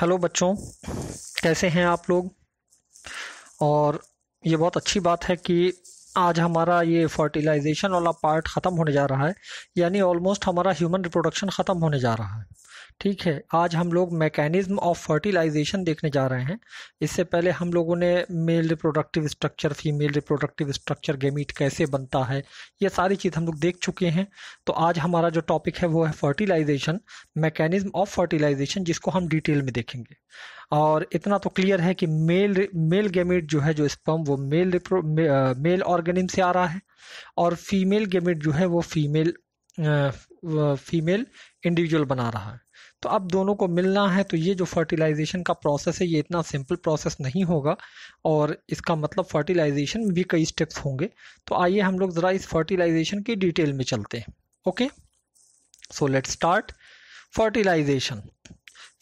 Hello बच्चों कैसे हैं आप लोग और ये बहुत अच्छी बात है कि आज हमारा ये फर्टिलाइजेशन वाला पार्ट ख़त्म होने जा रहा है यानी ऑलमोस्ट हमारा ह्यूमन रिप्रोडक्शन ख़त्म होने जा रहा है ठीक है आज हम लोग मैकेनिज्म ऑफ फर्टिलाइजेशन देखने जा रहे हैं इससे पहले हम लोगों ने male reproductive structure female reproductive structure gamete कैसे बनता है ये सारी चीज़ हम लोग देख चुके हैं तो आज हमारा जो टॉपिक है वो है फर्टिलाइजेशन मैकेनिज्म ऑफ फर्टिलाइजेशन जिसको हम डिटेल में देखेंगे और इतना तो क्लियर है कि मेल मेल गेमिट जो है जो स्पम वो मेल मेल ऑर्गेनिम से आ रहा है और फीमेल गेमिट जो है वो फीमेल फीमेल इंडिविजुअल बना रहा है तो अब दोनों को मिलना है तो ये जो फर्टिलाइजेशन का प्रोसेस है ये इतना सिंपल प्रोसेस नहीं होगा और इसका मतलब फर्टिलाइजेशन में भी कई स्टेप्स होंगे तो आइए हम लोग ज़रा इस फर्टिलाइजेशन की डिटेल में चलते हैं okay so let start fertilisation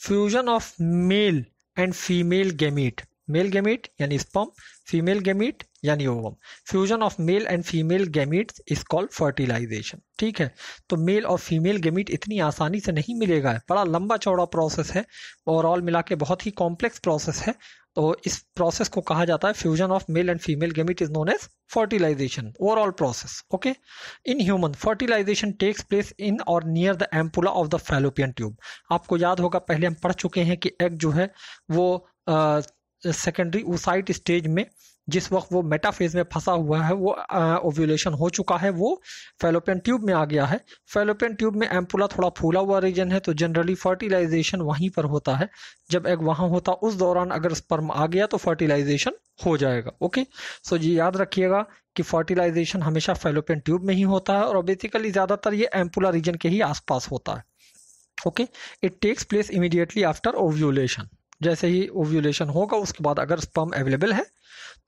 fusion of male and female gamete male gamete यानी स्पम फीमेल गेमीट यानी ovum fusion of male and female gamete is called fertilisation ठीक है तो मेल और फीमेल गेमीट इतनी आसानी से नहीं मिलेगा है बड़ा लंबा चौड़ा प्रोसेस है ओवरऑल मिला के बहुत ही कॉम्प्लेक्स प्रोसेस है तो इस प्रोसेस को कहा जाता है fusion of male and female gamete is known as fertilisation overall process okay in human fertilisation takes place in और near the ampulla of the fallopian tube आपको याद होगा पहले हम पढ़ चुके हैं कि एग जो है वो सेकेंडरी ओसाइट स्टेज में जिस वक्त वो मेटाफेज में फंसा हुआ है वो ओव्यूलेशन हो चुका है वो फेलोपियन ट्यूब में आ गया है फेलोपियन ट्यूब में एम्पुला थोड़ा फूला हुआ रीजन है तो जनरली फर्टिलाइजेशन वहीं पर होता है जब एग वहां होता उस दौरान अगर स्पर्म आ गया तो फर्टिलाइजेशन हो जाएगा ओके सो ये याद रखिएगा कि फर्टिलाइजेशन हमेशा फेलोपियन ट्यूब में ही होता है और बेसिकली ज़्यादातर ये एम्पुला रीजन के ही आसपास होता है okay it takes place immediately after ovulation जैसे ही ओव्यूलेशन होगा उसके बाद अगर स्पर्म अवेलेबल है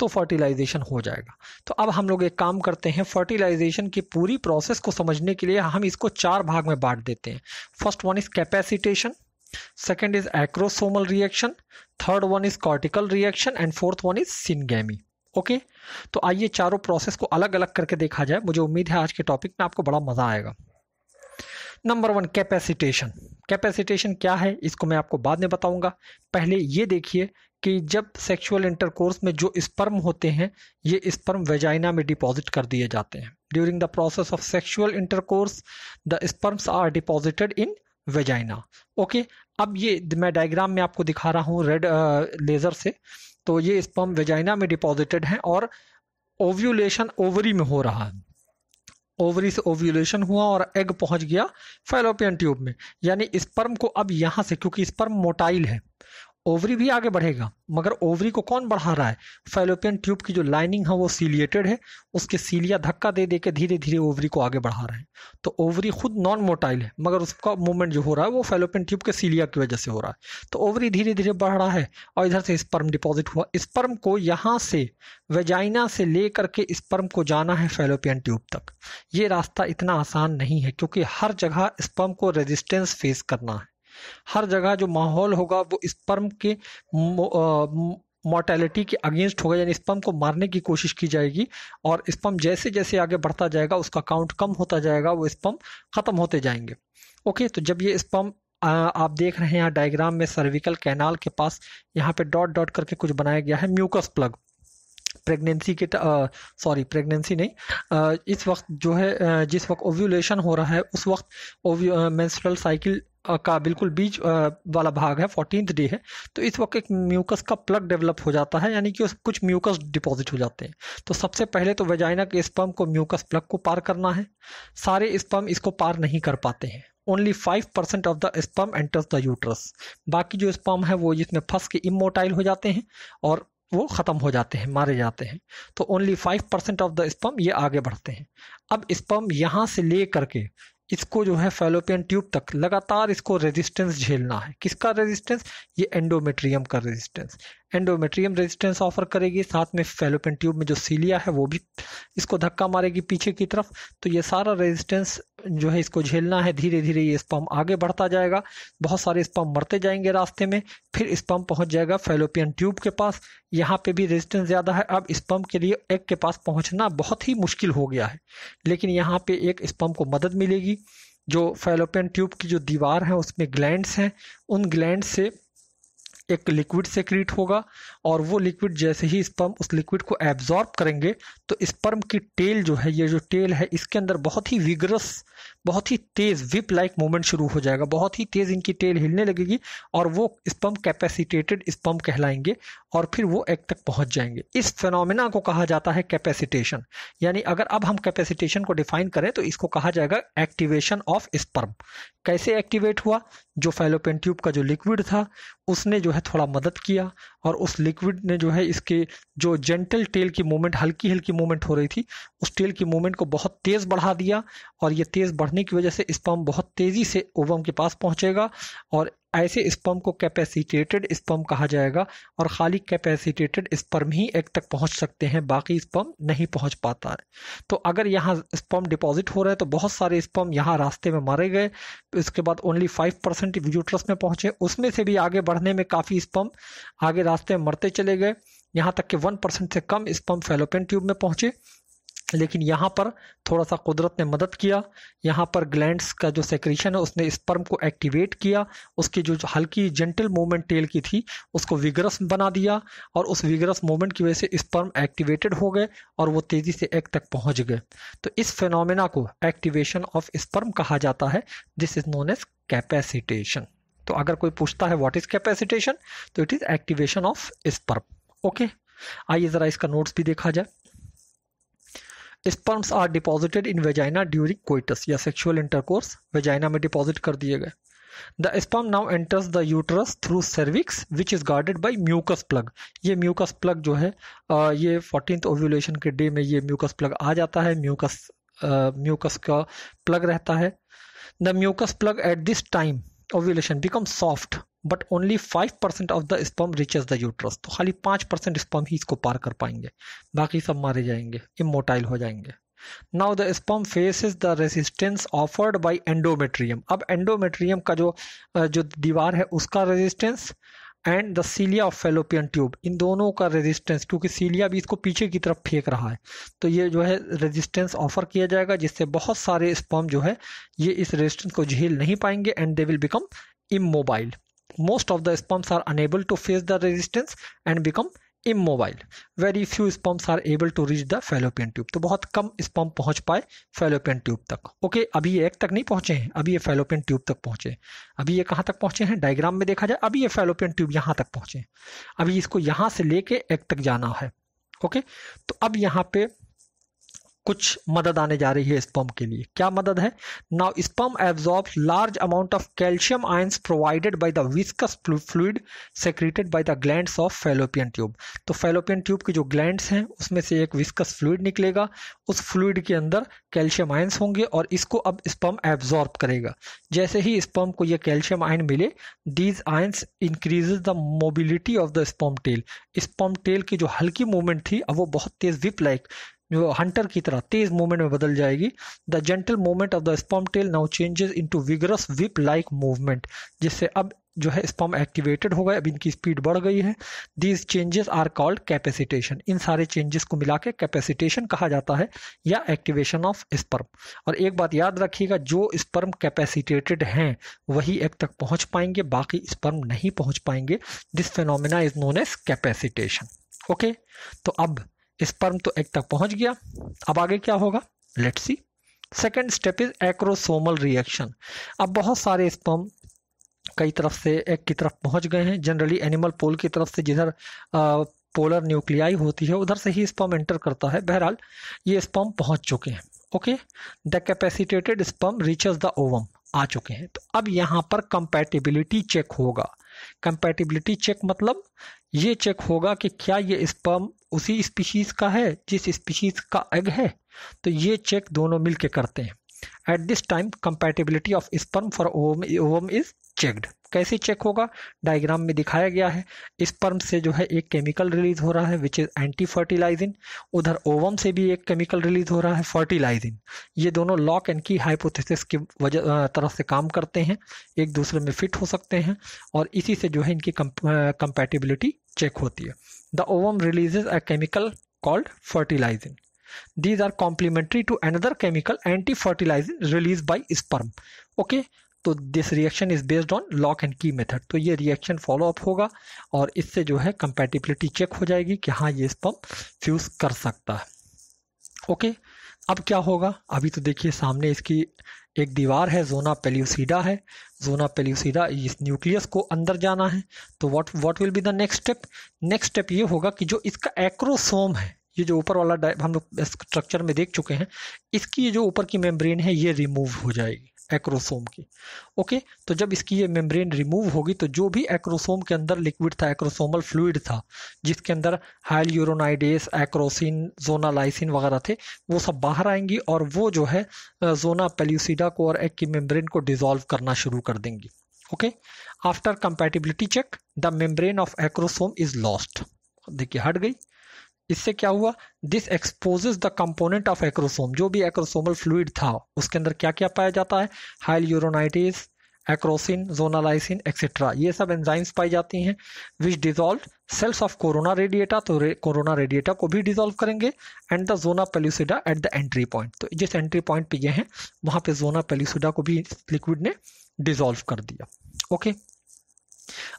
तो फर्टिलाइजेशन हो जाएगा तो अब हम लोग एक काम करते हैं फर्टिलाइजेशन की पूरी प्रोसेस को समझने के लिए हम इसको चार भाग में बांट देते हैं first one is capacitation second is acrosomal reaction third one is cortical reaction and fourth one is syngamy okay तो आइए चारों प्रोसेस को अलग अलग करके देखा जाए मुझे उम्मीद है आज के टॉपिक में आपको बड़ा मज़ा आएगा नंबर वन कैपेसिटेशन कैपेसिटेशन क्या है इसको मैं आपको बाद में बताऊंगा पहले ये देखिए कि जब सेक्सुअल इंटरकोर्स में जो स्पर्म होते हैं ये स्पर्म वेजाइना में डिपॉजिट कर दिए जाते हैं during the process of sexual intercourse the sperms are deposited in vagina okay अब ये मैं डायग्राम में आपको दिखा रहा हूँ रेड लेज़र uh, से तो ये स्पर्म वेजाइना में डिपॉजिटेड हैं और ओव्यूलेशन ओवरी में हो रहा है ओवरी से ओव्यूलेशन हुआ और एग पहुंच गया फैलोपियन ट्यूब में यानी स्पर्म को अब यहां से क्योंकि स्पर्म मोटाइल है ओवरी भी आगे बढ़ेगा मगर ओवरी को कौन बढ़ा रहा है फेलोपियन ट्यूब की जो लाइनिंग है वो सीलिएटेड है उसके सीलिया धक्का दे दे के धीरे धीरे ओवरी को आगे बढ़ा रहे हैं तो ओवरी खुद नॉन मोटाइल है मगर उसका मूवमेंट जो हो रहा है वो फेलोपियन ट्यूब के सीलिया की वजह से हो रहा है तो ओवरी धीरे धीरे बढ़ रहा है और इधर से स्पर्म डिपॉजिट हुआ स्पर्म को यहाँ से वेजाइना से ले करके स्पर्म को जाना है फेलोपियन ट्यूब तक ये रास्ता इतना आसान नहीं है क्योंकि हर जगह स्पर्म को रेजिस्टेंस फेस करना है हर जगह जो माहौल होगा वो स्पर्म के मोर्टेलिटी के अगेंस्ट होगा यानी स्पम को मारने की कोशिश की जाएगी और स्पम जैसे जैसे आगे बढ़ता जाएगा उसका काउंट कम होता जाएगा वो स्पम ख़त्म होते जाएंगे ओके तो जब ये स्पम आप देख रहे हैं यहाँ डायग्राम में सर्विकल कैनाल के पास यहाँ पे डॉट डॉट करके कुछ बनाया गया है म्यूकस प्लग प्रेगनेंसी के सॉरी प्रेगनेंसी नहीं आ, इस वक्त जो है जिस वक्त ओव्यूलेशन हो रहा है उस वक्त मेंस्ट्रुअल साइकिल का बिल्कुल बीच वाला भाग है फोर्टीन डे है तो इस वक्त एक म्यूकस का प्लग डेवलप हो जाता है यानी कि उस कुछ म्यूकस डिपॉजिट हो जाते हैं तो सबसे पहले तो वेजाइना के स्पर्म को म्यूकस प्लग को पार करना है सारे स्पर्म इसको पार नहीं कर पाते हैं only five percent of the sperm enters the uterus बाकी जो स्पर्म है वो इसमें फंस के इमोटाइल हो जाते हैं और वो ख़त्म हो जाते हैं मारे जाते हैं तो only five percent of the sperm ये आगे बढ़ते हैं अब स्पम यहाँ से ले करके इसको जो है फेलोपियन ट्यूब तक लगातार इसको रेजिस्टेंस झेलना है किसका रेजिस्टेंस ये एंडोमेट्रियम का रेजिस्टेंस एंडोमेट्रियम रेजिस्टेंस ऑफर करेगी साथ में फेलोपिन ट्यूब में जो सीलिया है वो भी इसको धक्का मारेगी पीछे की तरफ तो ये सारा रेजिस्टेंस जो है इसको झेलना है धीरे धीरे ये स्पम आगे बढ़ता जाएगा बहुत सारे स्पम मरते जाएंगे रास्ते में फिर स्पम पहुंच जाएगा फेलोपियन ट्यूब के पास यहाँ पे भी रेजिस्टेंस ज़्यादा है अब स्पम के लिए एक के पास पहुँचना बहुत ही मुश्किल हो गया है लेकिन यहाँ पे एक स्पम को मदद मिलेगी जो फेलोपियन ट्यूब की जो दीवार है उसमें ग्लैंड्स हैं उन ग्लैंड से एक लिक्विड से क्रिएट होगा और वो लिक्विड जैसे ही स्पर्म उस लिक्विड को एब्जॉर्ब करेंगे तो स्पर्म की टेल जो है ये जो टेल है इसके अंदर बहुत ही विगरस बहुत ही तेज़ विप लाइक मूवमेंट शुरू हो जाएगा बहुत ही तेज़ इनकी टेल हिलने लगेगी और वो स्पर्म कैपेसिटेटेड स्पर्म कहलाएंगे और फिर वो एक तक पहुंच जाएंगे इस फेनोमिना को कहा जाता है कैपेसिटेशन यानी अगर अब हम कैपेसिटेशन को डिफाइन करें तो इसको कहा जाएगा एक्टिवेशन ऑफ स्पर्म कैसे एक्टिवेट हुआ जो फेलोपेन ट्यूब का जो लिक्विड था उसने जो है थोड़ा मदद किया और उस लिक्विड ने जो है इसके जो जेंटल टेल की मूवमेंट हल्की हल्की मूवमेंट हो रही थी उस टेल की मूवमेंट को बहुत तेज़ बढ़ा दिया और ये तेज़ बढ़ने की वजह से स्पम बहुत तेज़ी से ओवम के पास पहुँचेगा और ऐसे स्पर्म को कैपेसिटेटेड स्पर्म कहा जाएगा और खाली कैपेसिटेटेड स्पर्म ही एक तक पहुंच सकते हैं बाकी स्पर्म नहीं पहुंच पाता है तो अगर यहाँ स्पर्म डिपॉजिट हो रहा है तो बहुत सारे स्पर्म यहाँ रास्ते में मारे गए उसके बाद ओनली फाइव परसेंट यूट्रस में पहुंचे उसमें से भी आगे बढ़ने में काफ़ी स्पम्प आगे रास्ते में मरते चले गए यहाँ तक कि वन परसेंट से कम स्पम्प फेलोपेन ट्यूब में पहुंचे लेकिन यहाँ पर थोड़ा सा कुदरत ने मदद किया यहाँ पर ग्लैंड्स का जो सेक्रीशन है उसने स्पर्म को एक्टिवेट किया उसकी जो हल्की जेंटल मूवमेंट टेल की थी उसको विगरस बना दिया और उस विगरस मूवमेंट की वजह से स्पर्म एक्टिवेटेड हो गए और वो तेज़ी से एग तक पहुँच गए तो इस फेनोमेना को एक्टिवेशन ऑफ स्पर्म कहा जाता है this is known as capacitation तो अगर कोई पूछता है व्हाट इज़ कैपेसिटेशन तो it is activation of sperm okay आइए ज़रा इसका नोट्स भी देखा जाए sperms are deposited in vagina during coitus या सेक्सुअल इंटरकोर्स वेजाइना में डिपॉजिट कर दिए गए the sperm now enters the uterus through cervix which is guarded by mucus plug ये म्यूकस प्लग जो है ये फोर्टीन ओव्यूलेशन के डे में ये म्यूकस प्लग आ जाता है म्यूकस म्यूकस का प्लग रहता है the mucus plug at this time ovulation become soft but only five percent of the sperm reaches the uterus तो खाली पाँच परसेंट स्पम ही इसको पार कर पाएंगे बाकी सब मारे जाएंगे इमोटाइल हो जाएंगे now the sperm is the resistance offered by endometrium अब एंडोमेट्रियम का जो जो दीवार है उसका resistance and the cilia of fallopian tube इन दोनों का रेजिस्टेंस क्योंकि सीलिया भी इसको पीछे की तरफ फेंक रहा है तो ये जो है रेजिस्टेंस ऑफर किया जाएगा जिससे बहुत सारे स्पम जो है ये इस रेजिस्टेंस को झेल नहीं पाएंगे and they will become immobile most of the sperms are unable to face the resistance and become immobile very few sperms are able to reach the fallopian tube तो बहुत कम स्पम्प पहुंच पाए फेलोपियन ट्यूब तक okay अभी ये एक तक नहीं पहुंचे हैं अभी ये फेलोपियन ट्यूब तक पहुंचे अभी ये कहाँ तक पहुंचे हैं डायग्राम में देखा जाए अभी ये फेलोपियन ट्यूब यहाँ तक पहुंचे अभी इसको यहाँ से लेके एक तक जाना है ओके तो अब यहाँ पे कुछ मदद आने जा रही है स्पम के लिए क्या मदद है now sperm absorb large amount of calcium ions provided by the viscous fluid secreted by the glands of fallopian tube तो फेलोपियन ट्यूब के जो ग्लैंड्स हैं उसमें से एक विस्कस फ्लूड निकलेगा उस फ्लूड के अंदर कैल्शियम आयंस होंगे और इसको अब स्पम एब्जॉर्ब करेगा जैसे ही स्पम को यह कैल्शियम आयन मिले these ions increase the mobility of the sperm tail sperm tail की जो हल्की मूवमेंट थी अब वो बहुत तेज विप लाइक जो हंटर की तरह तेज मूवमेंट में बदल जाएगी the gentle movement of the sperm tail now changes into vigorous whip like movement जिससे अब जो है स्पॉम एक्टिवेटेड हो गए अब इनकी स्पीड बढ़ गई है these changes are called capacitation इन सारे चेंजेस को मिला के कैपेसिटेशन कहा जाता है या एक्टिवेशन ऑफ स्पर्म और एक बात याद रखिएगा जो स्पर्म कैपेसिटेटेड हैं वही एक तक पहुंच पाएंगे बाकी स्पर्म नहीं पहुंच पाएंगे this phenomena is known as capacitation okay तो अब स्पर्म तो एग तक पहुंच गया अब आगे क्या होगा let's see second step is acrosomal reaction अब बहुत सारे स्पर्म कई तरफ से एक की तरफ पहुंच गए हैं जनरली एनिमल पोल की तरफ से जिधर पोलर न्यूक्लियाई होती है उधर से ही स्पर्म एंटर करता है बहरहाल ये स्पर्म पहुंच चुके हैं okay the capacitated sperm reaches the ovum आ चुके हैं तो अब यहाँ पर कंपैटिबिलिटी चेक होगा कंपैटिबिलिटी चेक मतलब ये चेक होगा कि क्या ये स्पर्म उसी स्पीशीज़ का है जिस स्पीशीज़ का एग है तो ये चेक दोनों मिल के करते हैं at this time compatibility of sperm for ovum ovum is checked कैसे चेक होगा डायग्राम में दिखाया गया है स्पर्म से जो है एक केमिकल रिलीज हो रहा है विच इज़ एंटी फर्टिलाइजिन उधर ओवम से भी एक केमिकल रिलीज हो रहा है फर्टिलाइजिन ये दोनों लॉक एंड की हाइपोथेसिस की वजह तरफ से काम करते हैं एक दूसरे में फिट हो सकते हैं और इसी से जो है इनकी कंपेटिबिलिटी चेक होती है the ovum releases a chemical called fertilizing. These are complementary to another chemical anti fertilizing released by sperm. Okay, तो this reaction is based on lock and key method तो ये रिएक्शन फॉलो अप होगा और इससे जो है compatibility check हो जाएगी कि हाँ ये स्पम फ्यूज कर सकता है ओके अब क्या होगा अभी तो देखिए सामने इसकी एक दीवार है जोना पेल्यूसीडा है जोना पेल्यूसीडा इस न्यूक्लियस को अंदर जाना है तो what what will be the next step next step ये होगा कि जो इसका एक्रोसोम है ये जो ऊपर वाला हम लोग स्ट्रक्चर में देख चुके हैं इसकी ये जो ऊपर की मेम्ब्रेन है ये रिमूव हो जाएगी एक्रोसोम की ओके तो जब इसकी ये मेम्ब्रेन रिमूव होगी तो जो भी एक्रोसोम के अंदर लिक्विड था एक्रोसोमल फ्लूड था जिसके अंदर हाइल यूरोनाइडेस एक्रोसिन जोना लाइसिन वगैरह थे वो सब बाहर आएंगी और वो जो है जोना पेल्यूसिडा को और एग की मेम्ब्रेन को डिजोल्व करना शुरू कर देंगी okay after compatibility check the membrane of acrosome is lost देखिए हट गई इससे क्या हुआ this exposes the component of acrosome जो भी एक्रोसोमल फ्लूड था उसके अंदर क्या क्या पाया जाता है हाइल यूरोनाइटिस एक्रोसिन जोनालाइसिन एक्सेट्रा ये सब एंजाइम्स पाई जाती हैं which dissolve cells of corona radiata तो कोरोना रेडिएटा को भी डिजोल्व करेंगे and the zona pellucida at the entry point तो जिस एंट्री पॉइंट पे ये हैं वहाँ पे जोना पेल्यूसिडा को भी लिक्विड ने डिजोल्व कर दिया ओके okay?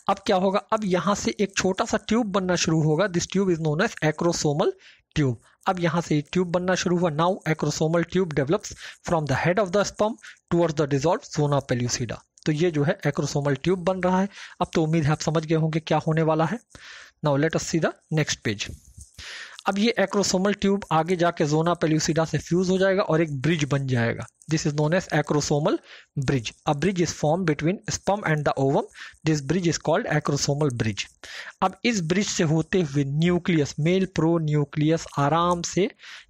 अब क्या होगा अब यहां से एक छोटा सा ट्यूब बनना शुरू होगा this tube is known as acrosomal tube अब यहां से ट्यूब बनना शुरू हुआ now acrosomal tube develops from the head of the sperm towards the dissolve zona pellucida तो ये जो है एक्रोसोमल ट्यूब बन रहा है अब तो उम्मीद है आप समझ गए होंगे क्या होने वाला है now let us see the next page अब ये एक्रोसोमल ट्यूब आगे जाके जोना पेल्यूसिडा से फ्यूज हो जाएगा और एक ब्रिज बन जाएगा this is known as acrosomal bridge a bridge is form between sperm and the ovum this bridge is called acrosomal bridge अब इस ब्रिज से होते हुए न्यूक्लियस मेल प्रो न्यूक्लियस आराम से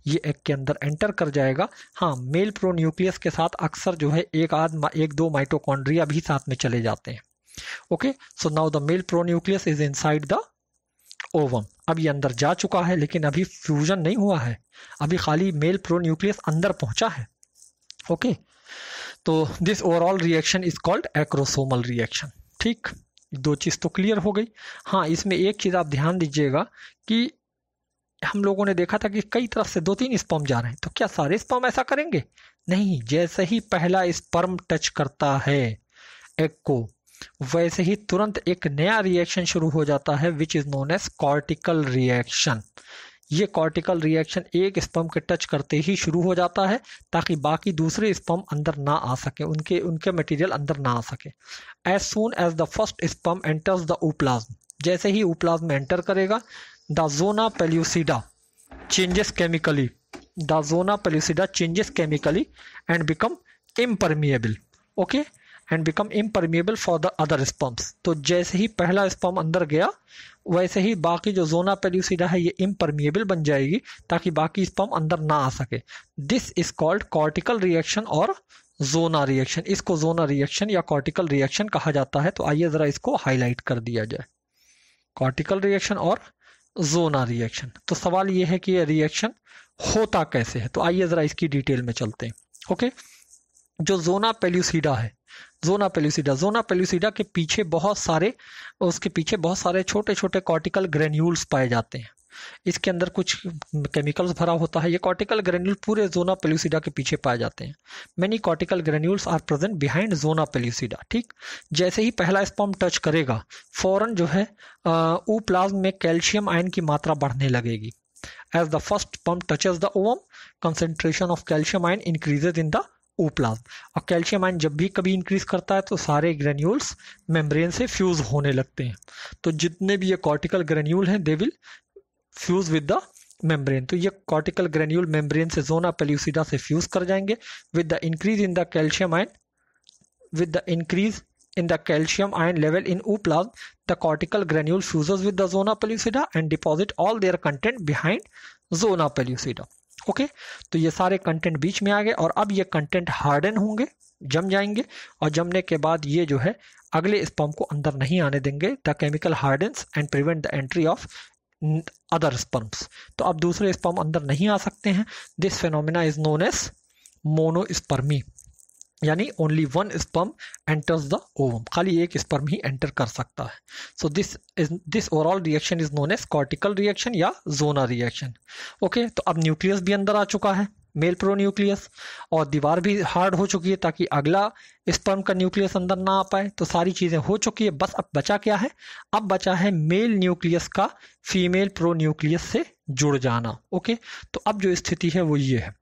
ये एक के अंदर एंटर कर जाएगा हाँ मेल प्रो न्यूक्लियस के साथ अक्सर जो है एक आध एक दो माइटोकॉन्ड्रिया भी साथ में चले जाते हैं okay so now the male pro nucleus is inside the ovum अब ये अंदर जा चुका है लेकिन अभी फ्यूजन नहीं हुआ है अभी खाली मेल प्रो न्यूक्लियस अंदर पहुंचा है ओके तो this overall reaction is called acrosomal reaction ठीक दो चीज़ तो क्लियर हो गई हाँ इसमें एक चीज़ आप ध्यान दीजिएगा कि हम लोगों ने देखा था कि कई तरफ से दो तीन स्पर्म जा रहे हैं तो क्या सारे स्पर्म ऐसा करेंगे नहीं जैसे ही पहला स्पर्म टच करता है एक को वैसे ही तुरंत एक नया रिएक्शन शुरू हो जाता है which is known as cortical reaction ये कॉर्टिकल रिएक्शन एक स्पम के टच करते ही शुरू हो जाता है ताकि बाकी दूसरे स्पम अंदर ना आ सके उनके उनके मटेरियल अंदर ना आ सके as soon as the first sperm enters the ooplasm जैसे ही ओप्लाज्म एंटर करेगा the zona pellucida changes chemically the zona pellucida changes chemically and become impermeable okay and become impermeable for the other sperms तो जैसे ही पहला sperm अंदर गया वैसे ही बाकी जो जोना पेल्यूसिडा है ये इम्परमिएबल बन जाएगी ताकि बाकी स्पम अंदर ना आ सके this is called cortical reaction और जोना रिएक्शन इसको जोना रिएक्शन या कॉर्टिकल रिएक्शन कहा जाता है तो आइए ज़रा इसको हाईलाइट कर दिया जाए कॉर्टिकल रिएक्शन और जोना रिएक्शन तो सवाल ये है कि ये रिएक्शन होता कैसे है तो आइए ज़रा इसकी डिटेल में चलते हैं ओके जो जोना पेल्यूसीडा है जोना पेल्यूसिडा जोना पेल्यूसिडा के पीछे बहुत सारे उसके पीछे बहुत सारे छोटे छोटे कॉर्टिकल ग्रेन्यूल्स पाए जाते हैं इसके अंदर कुछ केमिकल्स भरा होता है ये कॉर्टिकल ग्रेन्यूल पूरे जोना पेल्यूसिडा के पीछे पाए जाते हैं many cortical granules are present behind zona pellucida ठीक जैसे ही पहला स्पॉम टच करेगा फौरन जो है ऊ प्लाज्म में कैल्शियम आयन की मात्रा बढ़ने लगेगी एज द फर्स्ट पम्प touches the ovum concentration of calcium ion increases in the ooplasm और कैल्शियम आयन जब भी कभी इंक्रीज करता है तो सारे ग्रेन्यूल्स मेम्ब्रेन से फ्यूज होने लगते हैं तो जितने भी ये कॉर्टिकल ग्रेन्यूल हैं they will fuse with the membrane तो ये कॉर्टिकल ग्रेन्यूल मेम्ब्रेन से जोना पेल्यूसिडा से फ्यूज कर जाएंगे with the increase in the calcium ion with the increase in the calcium ion level in ooplasm, the cortical granule fuse with the zona pellucida and deposit all their content behind zona pellucida okay तो ये सारे content बीच में आ गए और अब ये content harden होंगे जम जाएंगे और जमने के बाद ये जो है अगले स्पम को अंदर नहीं आने देंगे the chemical hardens and prevent the entry of other sperms तो अब दूसरे स्पम अंदर नहीं आ सकते हैं this phenomena is known as monospermy यानी only one sperm enters the ovum खाली एक स्पर्म ही एंटर कर सकता है so this is this overall reaction is known as cortical reaction या जोना रिएक्शन ओके तो अब न्यूक्लियस भी अंदर आ चुका है मेल प्रो न्यूक्लियस और दीवार भी हार्ड हो चुकी है ताकि अगला स्पर्म का न्यूक्लियस अंदर ना आ पाए तो सारी चीज़ें हो चुकी है बस अब बचा क्या है अब बचा है मेल न्यूक्लियस का फीमेल प्रो न्यूक्लियस से जुड़ जाना ओके तो अब जो स्थिति है वो ये है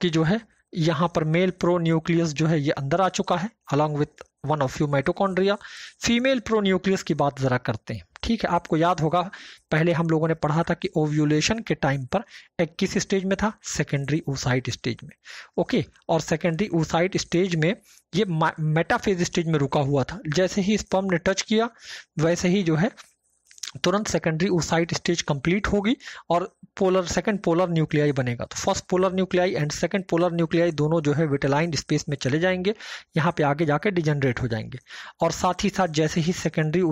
कि जो है यहाँ पर मेल प्रो न्यूक्लियस जो है ये अंदर आ चुका है along with one of you mitochondria female pro nucleus की बात ज़रा करते हैं ठीक है आपको याद होगा पहले हम लोगों ने पढ़ा था कि ओव्यूलेशन के टाइम पर एक किस स्टेज में था सेकेंडरी ओसाइट स्टेज में ओके और सेकेंडरी ओसाइट स्टेज में ये मेटाफेज स्टेज में रुका हुआ था जैसे ही स्पर्म ने टच किया वैसे ही जो है तुरंत सेकेंडरी ओसाइट स्टेज कंप्लीट होगी और पोलर सेकेंड पोलर न्यूक्लियाई बनेगा तो first polar nuclei and second polar nuclei दोनों जो है विटेलाइन स्पेस में चले जाएंगे यहाँ पे आगे जाके डिजनरेट हो जाएंगे और साथ ही साथ जैसे ही secondary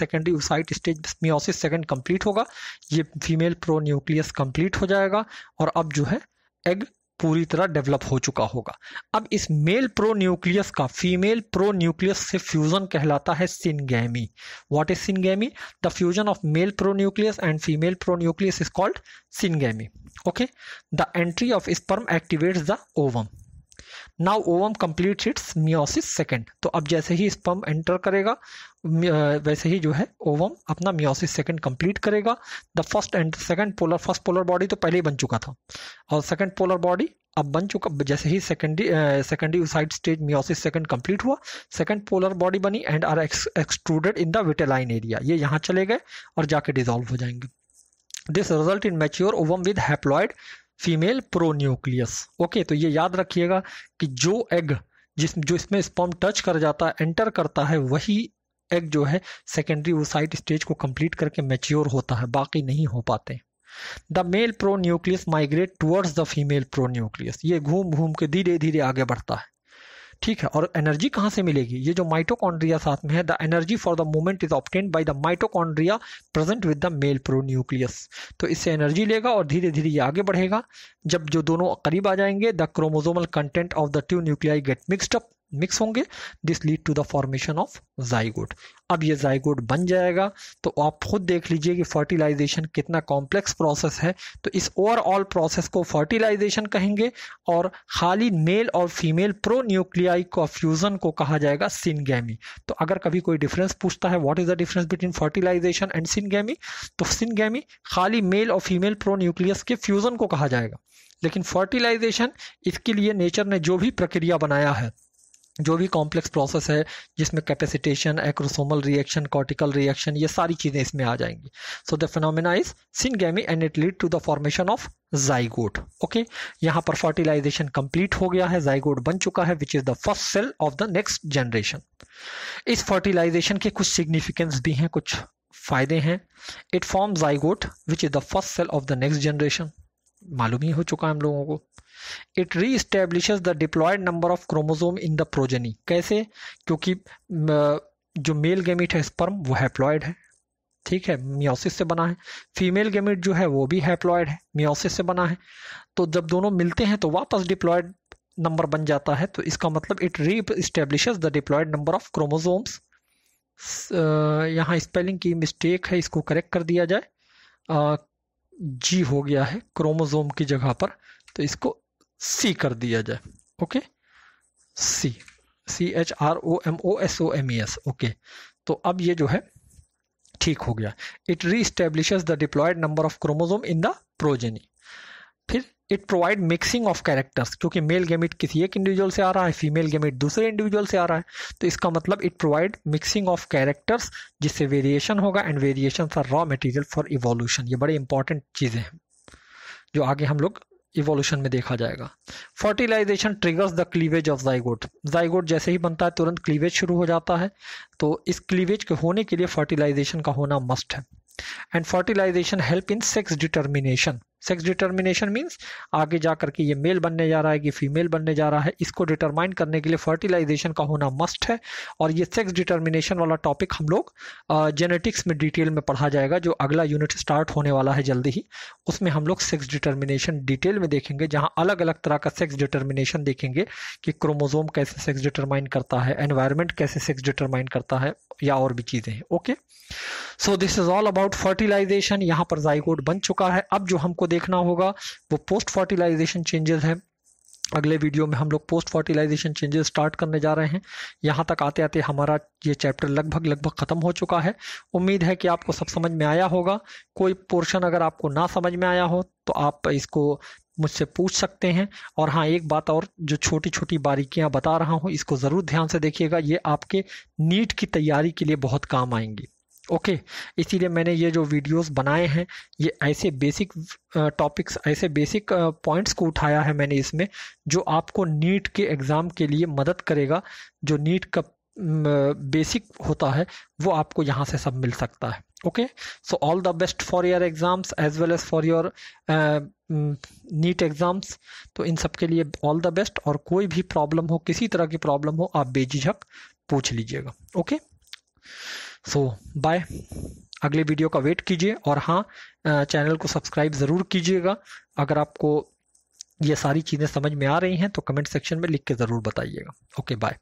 secondary oocyte stage meiosis second complete होगा ये फीमेल प्रो न्यूक्लियस कंप्लीट हो जाएगा और अब जो है एग पूरी तरह डेवलप हो चुका होगा अब इस मेल प्रो न्यूक्लियस का फीमेल प्रो न्यूक्लियस से फ्यूजन कहलाता है syngamy what is syngamy the fusion of male pro nucleus and female pro nucleus is called syngamy okay the entry of sperm activates the ovum now ovum complete its meiosis second तो अब जैसे ही sperm enter करेगा वैसे ही जो है ovum अपना meiosis second complete करेगा the first and second polar first polar body तो पहले ही बन चुका था और सेकंड पोलर बॉडी अब बन चुका जैसे ही secondary secondary side stage meiosis second complete हुआ सेकंड पोलर बॉडी बनी and are extruded in the vitelline area ये यहाँ चले गए और जाके डिजोल्व हो जाएंगे this result in mature ovum with haploid female pronucleus okay तो ये याद रखिएगा कि जो एग जिस जो इसमें स्पॉम टच कर जाता है एंटर करता है वही एग जो है सेकेंडरी ओसाइट स्टेज को कंप्लीट करके मेच्योर होता है बाकी नहीं हो पाते the male pro nucleus migrate towards the female pro nucleus ये घूम घूम के धीरे धीरे आगे बढ़ता है ठीक है और एनर्जी कहाँ से मिलेगी ये जो माइटोकॉन्ड्रिया साथ में है the energy for the movement is obtain by the mitochondria present with the male pro nucleus तो इससे एनर्जी लेगा और धीरे धीरे ये आगे बढ़ेगा जब जो दोनों करीब आ जाएंगे the chromosomal content of the two nuclei get mixed up mix होंगे this lead to the formation of zygote अब ये जाइगोड बन जाएगा तो आप खुद देख लीजिए कि फर्टिलाइजेशन कितना कॉम्प्लेक्स प्रोसेस है तो इस ओवरऑल प्रोसेस को फर्टिलाइजेशन कहेंगे और खाली मेल और फीमेल प्रो न्यूक्लियाई को फ्यूजन को कहा जाएगा सिनगैमी तो अगर कभी कोई डिफरेंस पूछता है what is the difference between fertilisation and syngamy तो सिनगैमी खाली मेल और फीमेल प्रो न्यूक्लियस के फ्यूजन को कहा जाएगा लेकिन फर्टिलाइजेशन इसके लिए नेचर ने जो भी प्रक्रिया बनाया है जो भी कॉम्प्लेक्स प्रोसेस है जिसमें capacitation acrosomal reaction cortical reaction ये सारी चीज़ें इसमें आ जाएंगी so the phenomena is syngamy and it lead to the formation of zygote okay यहाँ पर फर्टिलाइजेशन कंप्लीट हो गया है जाइगोट बन चुका है which is the first cell of the next generation इस फर्टिलाइजेशन के कुछ सिग्निफिकेंस भी हैं कुछ फ़ायदे हैं it form zygote which is the first cell of the next generation मालूम ही हो चुका है हम लोगों को it reestablish the diploid number of chromosome in the progeny कैसे क्योंकि जो मेल गेमिट है स्पर्म वो हैप्लॉयड है ठीक है मियोसिस से बना है फीमेल गेमिट जो है वो भी हैप्लॉयड है मियोसिस से बना है तो जब दोनों मिलते हैं तो वापस डिप्लॉयड नंबर बन जाता है तो इसका मतलब it reestablish the diploid number of chromosomes यहाँ स्पेलिंग की मिस्टेक है इसको करेक्ट कर दिया जाए जी हो गया है क्रोमोजोम की जगह पर तो इसको सी कर दिया जाए okay see C H R O M O S O M E S okay तो अब ये जो है ठीक हो गया it reestablish the diploid number of chromosome in the progeny फिर it provide mixing of characters क्योंकि मेल गेमिट किसी एक इंडिविजुअल से आ रहा है फीमेल गेमिट दूसरे इंडिविजुअल से आ रहा है तो इसका मतलब it provide mixing of characters जिससे वेरिएशन होगा and variation are raw material for evolution ये बड़े इंपॉर्टेंट चीज़ें हैं जो आगे हम लोग इवोल्यूशन में देखा जाएगा fertilization triggers the cleavage of zygote zygote जैसे ही बनता है तुरंत क्लीवेज शुरू हो जाता है तो इस क्लीवेज के होने के लिए फर्टिलाइजेशन का होना मस्ट है and fertilization help in sex determination sex determination means आगे जा करके ये मेल बनने जा रहा है कि फीमेल बनने जा रहा है इसको डिटरमाइन करने के लिए फर्टिलाइजेशन का होना मस्ट है और ये सेक्स डिटर्मिनेशन वाला टॉपिक हम लोग जेनेटिक्स में डिटेल में पढ़ा जाएगा जो अगला यूनिट स्टार्ट होने वाला है जल्दी ही उसमें हम लोग सेक्स डिटर्मिनेशन डिटेल में देखेंगे जहाँ अलग अलग तरह का सेक्स डिटर्मिनेशन देखेंगे कि क्रोमोजोम कैसे सेक्स डिटरमाइन करता है एनवायरमेंट कैसे सेक्स डिटरमाइन करता है या और भी चीज़ें हैं okay so this is all about fertilization यहाँ पर जाइकोड बन चुका है अब जो हमको देखना होगा वो पोस्ट फर्टिलाइजेशन चेंजेस है अगले वीडियो में हम लोग पोस्ट फर्टिलाइजेशन चेंजेस स्टार्ट करने जा रहे हैं यहाँ तक आते आते हमारा ये चैप्टर लगभग लगभग ख़त्म हो चुका है उम्मीद है कि आपको सब समझ में आया होगा कोई पोर्शन अगर आपको ना समझ में आया हो तो आप इसको मुझसे पूछ सकते हैं और हाँ एक बात और जो छोटी छोटी बारीकियाँ बता रहा हूँ इसको ज़रूर ध्यान से देखिएगा ये आपके नीट की तैयारी के लिए बहुत काम आएंगी ओके okay, इसीलिए मैंने ये जो वीडियोस बनाए हैं ये ऐसे बेसिक टॉपिक्स ऐसे बेसिक पॉइंट्स को उठाया है मैंने इसमें जो आपको नीट के एग्ज़ाम के लिए मदद करेगा जो नीट का बेसिक होता है वो आपको यहाँ से सब मिल सकता है okay so all the best for your exams as well as for your NEET exams तो इन सब के लिए ऑल द बेस्ट और कोई भी प्रॉब्लम हो किसी तरह की प्रॉब्लम हो आप बेझिझक पूछ लीजिएगा ओके okay? सो बाय अगले वीडियो का वेट कीजिए और हाँ चैनल को सब्सक्राइब ज़रूर कीजिएगा अगर आपको ये सारी चीज़ें समझ में आ रही हैं तो कमेंट सेक्शन में लिख के ज़रूर बताइएगा ओके बाय